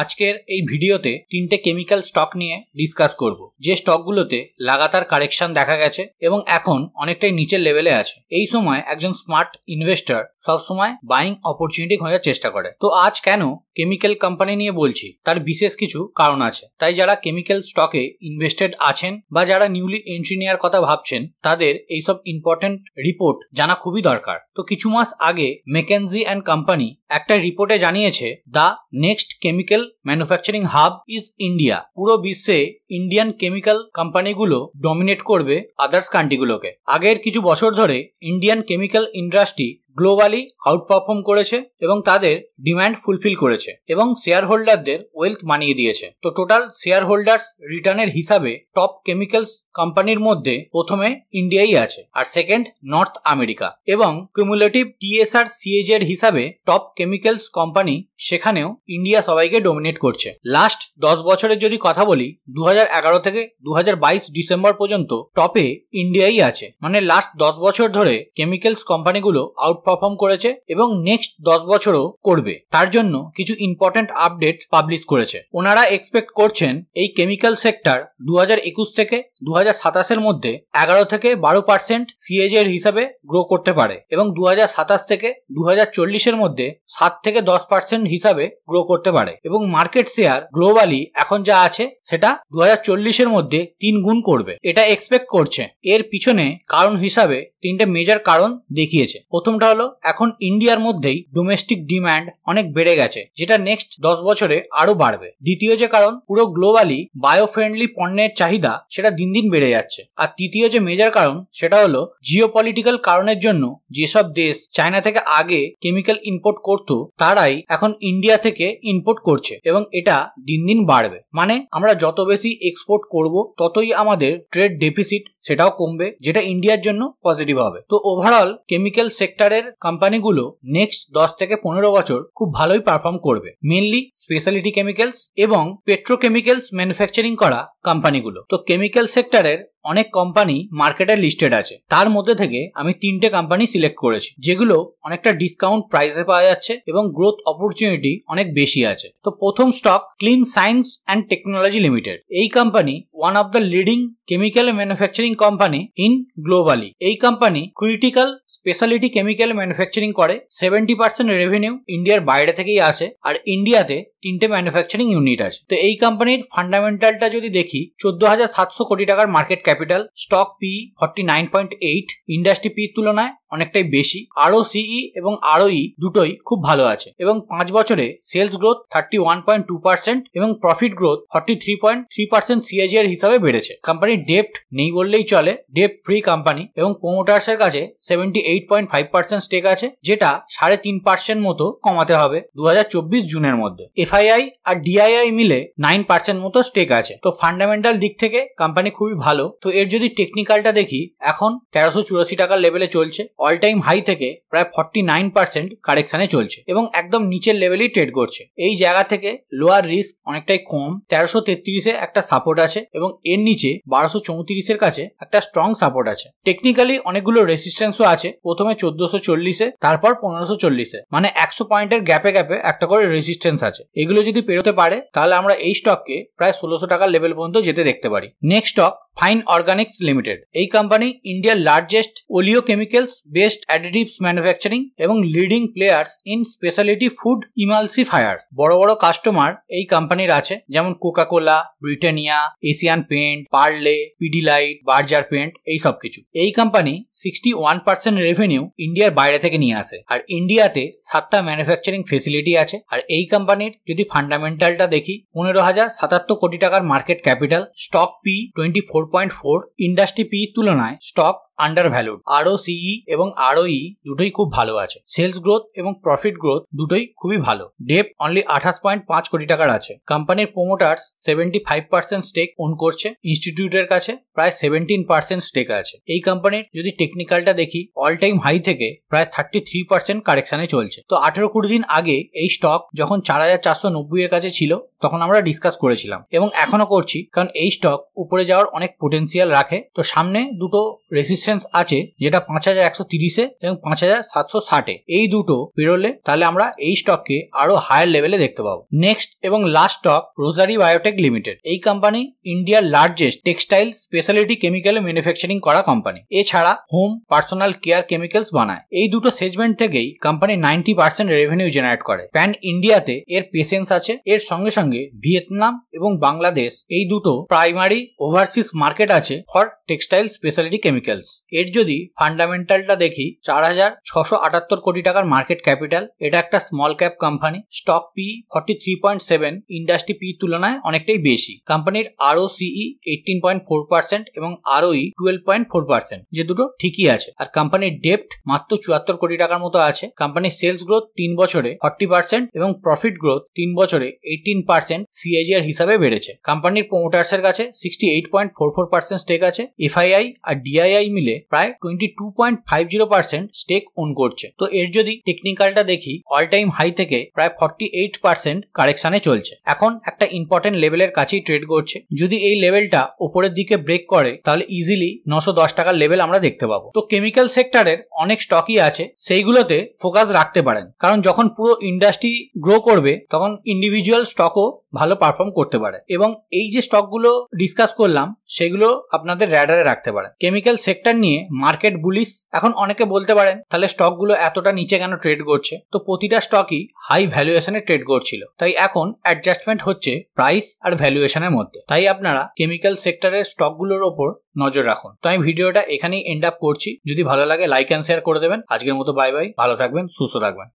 আজকের এই ভিডিওতে তিনটে কেমিক্যাল স্টক নিয়ে ডিসকাস করব যে স্টকগুলোতে লাগাতার কারেকশন দেখা গেছে এবং এখন অনেকটাই নিচের লেভেলে আছে এই সময় একজন স্মার্ট ইনভেস্টর সবসময় বাইং অপরচুনিটি খোঁজার চেষ্টা করে তো আজ কেন কেমিক্যাল কোম্পানি নিয়ে বলছি তার বিশেষ কিছু কারণ আছে তাই যারা কেমিক্যাল স্টকে ইনভেস্টেড আছেন বা যারা নিউলি এন্ট্রি নেওয়ার কথা ভাবছেন তাদের এইসব ইম্পর্টেন্ট রিপোর্ট জানা খুবই দরকার তো কিছু মাস আগে মেকেনজি অ্যান্ড কোম্পানি একটা রিপোর্টে জানিয়েছে the next chemical chemical manufacturing hub is India পুরো বিশ্বে ইন্ডিয়ান কেমিক্যাল কোম্পানিগুলো ডমিনেট করবে আদার্স কান্ট্রিগুলোকে আগের কিছু বছর ধরে Indian chemical industry globally outperform করেছে এবং তাদের ডিম্যান্ড ফুলফিল করেছে এবং শেয়ার হোল্ডারদের ওয়েলথ মানিয়ে দিয়েছে তো টোটাল শেয়ার হোল্ডার্স রিটার্নের হিসাবে টপ কেমিক্যালস কোম্পানির মধ্যে প্রথমে ইন্ডিয়াই আছে আর সেকেন্ড নর্থ আমেরিকা এবং কিউমুলেটিভ টিএসআর সিএজের হিসাবে টপ কেমিক্যালস কোম্পানি সেখানেও ইন্ডিয়া সবাইকে ডোমিনেট করছে লাস্ট দশ বছরের যদি কথা বলি দু থেকে দু ডিসেম্বর পর্যন্ত টপে ইন্ডিয়াই আছে মানে লাস্ট দশ বছর ধরে কেমিক্যালস কোম্পানিগুলো আউট পারফর্ম করেছে এবং নেক্সট দশ বছরও করবে তার জন্য কিছু ইম্পর্টেন্ট আপডেট পাবলিশ করেছে ওনারা এক্সপেক্ট করছেন এই কেমিক্যাল সেক্টর দু থেকে দু হাজার মধ্যে এগারো থেকে বারো পার্সেন্ট সিএজের হিসাবে গ্রো করতে পারে এবং দু থেকে দু হাজার মধ্যে সাত থেকে দশ পার্সেন্ট হিসাবে গ্রো করতে পারে এবং মার্কেট শেয়ার গ্লোবালি এখন যা আছে সেটা দু হাজার মধ্যে তিন গুণ করবে এটা এক্সপেক্ট করছে এর পিছনে কারণ হিসাবে তিনটে মেজার কারণ দেখিয়েছে প্রথমটা হলো এখন ইন্ডিয়ার মধ্যেই ডোমেস্টিক ডিম্যান্ড অনেক বেড়ে গেছে যেটা নেক্সট দশ বছরে আরো বাড়বে দ্বিতীয় যে কারণ পুরো গ্লোবালি বায়ো ফ্রেন্ডলি পণ্যের চাহিদা সেটা দিন দিন বেড়ে যাচ্ছে আর তৃতীয় যে মেজার কারণ সেটা হলো জিও পলিটিক্যাল কারণের জন্য যেসব দেশ চায়না থেকে আগে কেমিক্যাল ইম্পোর্ট করত তারাই এখন ইন্ডিয়া থেকে ইম্পোর্ট করছে এবং এটা দিন দিন বাড়বে মানে আমরা যত বেশি এক্সপোর্ট করব ততই আমাদের ট্রেড ডেফিসিট সেটাও কমবে যেটা ইন্ডিয়ার জন্য পজিটিভ হবে তো ওভারঅল কেমিক্যাল সেক্টরের কোম্পানিগুলো নেক্সট দশ থেকে পনেরো বছর খুব ভালোই পারফর্ম করবে মেনলি স্পেশালিটি কেমিক্যালস এবং পেট্রোকেমিক্যালস ম্যানুফ্যাকচারিং করা কোম্পানিগুলো তো কেমিক্যাল সেক্টর লেটারের অনেক কোম্পানি মার্কেটে লিস্টেড আছে তার মধ্যে থেকে আমি তিনটে কোম্পানি সিলেক্ট করেছি যেগুলো অনেকটা ডিসকাউন্ট প্রাইসে পাওয়া যাচ্ছে এবং গ্রোথ অপরচুনিটি অনেক বেশি আছে তো প্রথম stock clean science and technology limited এই company one of the leading chemical manufacturing company in globally এই company critical speciality chemical manufacturing করে সেভেন্টি পার্সেন্ট রেভিনিউ ইন্ডিয়ার বাইরে থেকেই আসে আর ইন্ডিয়াতে তিনটে ম্যানুফ্যাকচারিং ইউনিট আছে তো এই কোম্পানির ফান্ডামেন্টালটা যদি দেখি চোদ্দ হাজার সাতশো কোটি টাকার market capital stock P forty nine point eight industry পির তুলনায় অনেকটাই বেশি আরও সিই e এবং ই e দুটোই খুব ভালো আছে এবং পাঁচ বছরে sales growth thirty one point two percent এবং profit growth forty three point three percent CAGR হিসাবে বেড়েছে কোম্পানির ডেপ্ট নেই বললেই চলে ডেপ্ট ফ্রি কোম্পানি এবং প্রোমোটার্সের কাছে seventy eight point five percent stake আছে যেটা সাড়ে তিন পার্সেন্ট মতো কমাতে হবে দু জুনের মধ্যে এফআইআই আর ডিআইআই মিলে নাইন পার্সেন্ট মতো স্টেক আছে তো ফান্ডামেন্টাল দিক থেকে কোম্পানি খুবই ভালো তো এর যদি টেকনিক্যালটা দেখি এখন তেরোশো চুরাশি টাকার লেভেলে চলছে অল টাইম হাই থেকে প্রায় ফর্টি নাইন পার্সেন্ট কারেকশানে চলছে এবং একদম নিচের লেভেলই ট্রেড করছে এই জায়গা থেকে লোয়ার রিস্ক অনেকটাই কম তেরোশো তেত্রিশে একটা সাপোর্ট আছে এবং এর নিচে বারোশো চৌত্রিশের কাছে একটা স্ট্রং সাপোর্ট আছে টেকনিক্যালি অনেকগুলো রেসিস্ট্যান্সও আছে প্রথমে চোদ্দশো চল্লিশে তারপর পনেরোশো চল্লিশে মানে একশো পয়েন্টের গ্যাপে গ্যাপে একটা করে রেসিস্টেন্স আছে এগুলো যদি পেরোতে পারে তাহলে আমরা এই স্টককে প্রায় ষোলোশো টাকার লেভেল পর্যন্ত যেতে দেখতে পারি next stock fine organics limited এই কোম্পানি ইন্ডিয়ার largest oleo chemicals based additives manufacturing এবং leading players in speciality food emulsifier বড় বড় কাস্টমার এই কোম্পানির আছে যেমন Coca Cola Britannia Asian paint Parle Pidilite Berger paint এই সব কিছু এই company sixty one percent revenue ইন্ডিয়ার বাইরে থেকে নিয়ে আসে আর ইন্ডিয়াতে সাতটা ম্যানুফ্যাকচারিং ফেসিলিটি আছে আর এই কোম্পানির যদি ফান্ডামেন্টালটা দেখি পনেরো হাজার সাতাত্তর কোটি টাকার market capital stock P twenty four point four industry P তুলনায় stock undervalued ROCE এবং আরওই e দুটোই খুব ভালো আছে সেলস গ্রোথ এবং প্রফিট গ্রোথ দুটোই খুবই ভালো ডেপ অনলি আঠাশ পয়েন্ট পাঁচ কোটি টাকার আছে কোম্পানির promoters seventy five percent stake own করছে ইনস্টিটিউটের কাছে প্রায় সেভেন্টিন পার্সেন্ট স্টেক আছে এই কোম্পানির যদি টেকনিক্যালটা দেখি অল টাইম হাই থেকে প্রায় থার্টি থ্রি পার্সেন্ট কারেকশানে চলছে তো আঠেরো কুড়ি দিন আগে এই স্টক যখন চার হাজার চারশো নব্বই এর কাছে ছিল তখন আমরা ডিসকাস করেছিলাম এবং এখনো করছি কারণ এই স্টক উপরে যাওয়ার অনেক পোটেন্সিয়াল রাখে তো সামনে দুটো রেসিস্ট রেজিস্ট্যান্স আছে যেটা পাঁচ হাজার একশো তিরিশে এবং পাঁচ হাজার সাতশো ষাটে এই দুটো পেরোলে তাহলে আমরা এই স্টককে আরো হায়ার লেভেলে দেখতে পাবো নেক্সট এবং last stock Rossari biotech limited এই কোম্পানি ইন্ডিয়ার largest textile speciality chemical manufacturing করা কোম্পানি এছাড়া হোম পার্সোনাল কেয়ার কেমিক্যালস বানায় এই দুটো সেজমেন্ট থেকেই company ninety percent revenue generate করে প্যান ইন্ডিয়াতে এর পেশেন্স আছে এর সঙ্গে সঙ্গে ভিয়েতনাম এবং বাংলাদেশ এই দুটো প্রাইমারি ওভারসিজ মার্কেট আছে ফর টেক্সটাইল স্পেশালিটি কেমিক্যালস এর যদি ফান্ডামেন্টালটা দেখি চার হাজার ছশো আটাত্তর কোটি টাকার মার্কেট ক্যাপিটাল এটা একটা small cap company stock P forty three point seven industry P তুলনায় অনেকটাই বেশি কোম্পানির আরও সিই এইটিন পয়েন্ট ফোর পার্সেন্ট এবং ROE twelve point four percent যে দুটো ঠিকই আছে আর কোম্পানির ডেপ্ট মাত্র চুয়াত্তর কোটি টাকার মতো আছে কোম্পানির সেলস গ্রোথ তিন বছরে ফর্টি পার্সেন্ট এবং প্রফিট গ্রোথ তিন বছরে এইটিন পার্সেন্ট সিএজিআর হিসাবে বেড়েছে কোম্পানির প্রোমোটার্সের কাছে sixty eight point four four percent stake আছে এফআইআই আর ডিআইআই মিলে মিলে প্রায় twenty two point five zero percent stake own করছে তো এর যদি টেকনিক্যালটা দেখি অল টাইম হাই থেকে প্রায় ফর্টি এইট পার্সেন্ট কারেকশানে চলছে এখন একটা ইম্পর্টেন্ট লেভেলের কাছেই ট্রেড করছে যদি এই লেভেলটা ওপরের দিকে ব্রেক করে তাহলে ইজিলি নশো দশ টাকার লেভেল আমরা দেখতে পাবো তো কেমিক্যাল সেক্টরের অনেক স্টকই আছে সেইগুলোতে ফোকাস রাখতে পারেন কারণ যখন পুরো ইন্ডাস্ট্রি গ্রো করবে তখন ইন্ডিভিজুয়াল স্টকও ভালো পারফর্ম করতে পারে এবং এই যে স্টকগুলো ডিসকাস করলাম সেগুলো আপনাদের র্যাডারে রাখতে পারেন কেমিক্যাল সেক্টর নিয়ে মার্কেট বুলিশ এখন অনেকে বলতে পারেন তাহলে স্টকগুলো এতটা নিচে কেন ট্রেড করছে তো প্রতিটা স্টকই হাই ভ্যালুয়েশনে ট্রেড করছিল তাই এখন অ্যাডজাস্টমেন্ট হচ্ছে প্রাইস আর ভ্যালুয়েশনের মধ্যে তাই আপনারা কেমিক্যাল সেক্টরের স্টকগুলোর ওপর নজর রাখুন তো আমি ভিডিওটা এখানেই এন্ড আপ করছি যদি ভালো লাগে লাইক অ্যান্ড শেয়ার করে দেবেন আজকের মতো বাই বাই ভালো থাকবেন সুস্থ থাকবেন